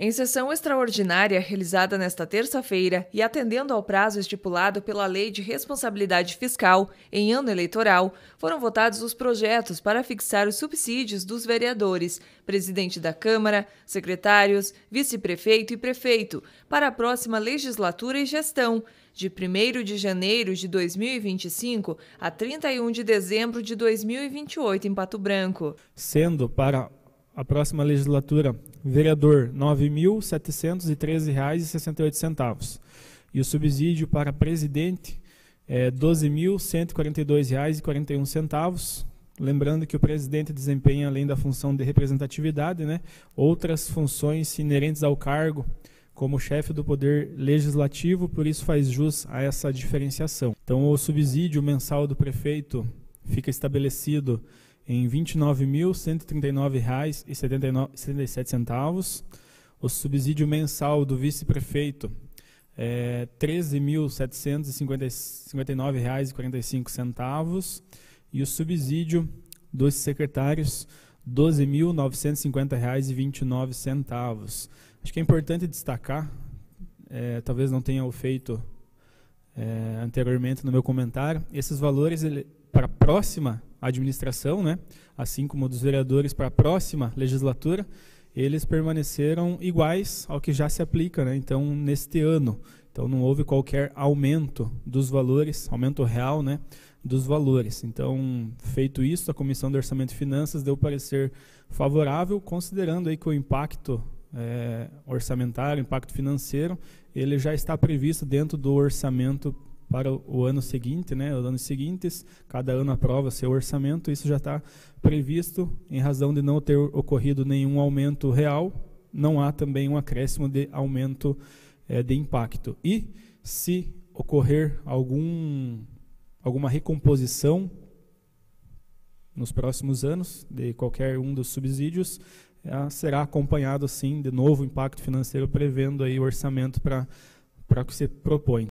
Em sessão extraordinária realizada nesta terça-feira e atendendo ao prazo estipulado pela Lei de Responsabilidade Fiscal em ano eleitoral, foram votados os projetos para fixar os subsídios dos vereadores, presidente da Câmara, secretários, vice-prefeito e prefeito para a próxima legislatura e gestão, de 1 de janeiro de 2025 a 31 de dezembro de 2028 em Pato Branco. Sendo para a próxima legislatura, vereador, R$ 9.713,68. E o subsídio para presidente é R$ 12.142,41. Lembrando que o presidente desempenha, além da função de representatividade, né, outras funções inerentes ao cargo, como chefe do Poder Legislativo, por isso faz jus a essa diferenciação. Então, o subsídio mensal do prefeito fica estabelecido em R$ 29.139,77. O subsídio mensal do vice-prefeito é R$ 13.759,45. E o subsídio dos secretários R$ 12.950,29. Acho que é importante destacar, é, talvez não tenha feito é, anteriormente no meu comentário, esses valores para a próxima administração, né, assim como dos vereadores para a próxima legislatura, eles permaneceram iguais ao que já se aplica, né? Então, neste ano, então não houve qualquer aumento dos valores, aumento real, né, dos valores. Então, feito isso, a Comissão do Orçamento e Finanças deu parecer favorável, considerando aí que o impacto é, orçamentário, impacto financeiro, ele já está previsto dentro do orçamento para o ano seguinte, né, os anos seguintes, cada ano aprova seu orçamento, isso já está previsto em razão de não ter ocorrido nenhum aumento real, não há também um acréscimo de aumento é, de impacto. E se ocorrer algum, alguma recomposição nos próximos anos de qualquer um dos subsídios, é, será acompanhado sim de novo impacto financeiro prevendo aí o orçamento para para o que se propõe.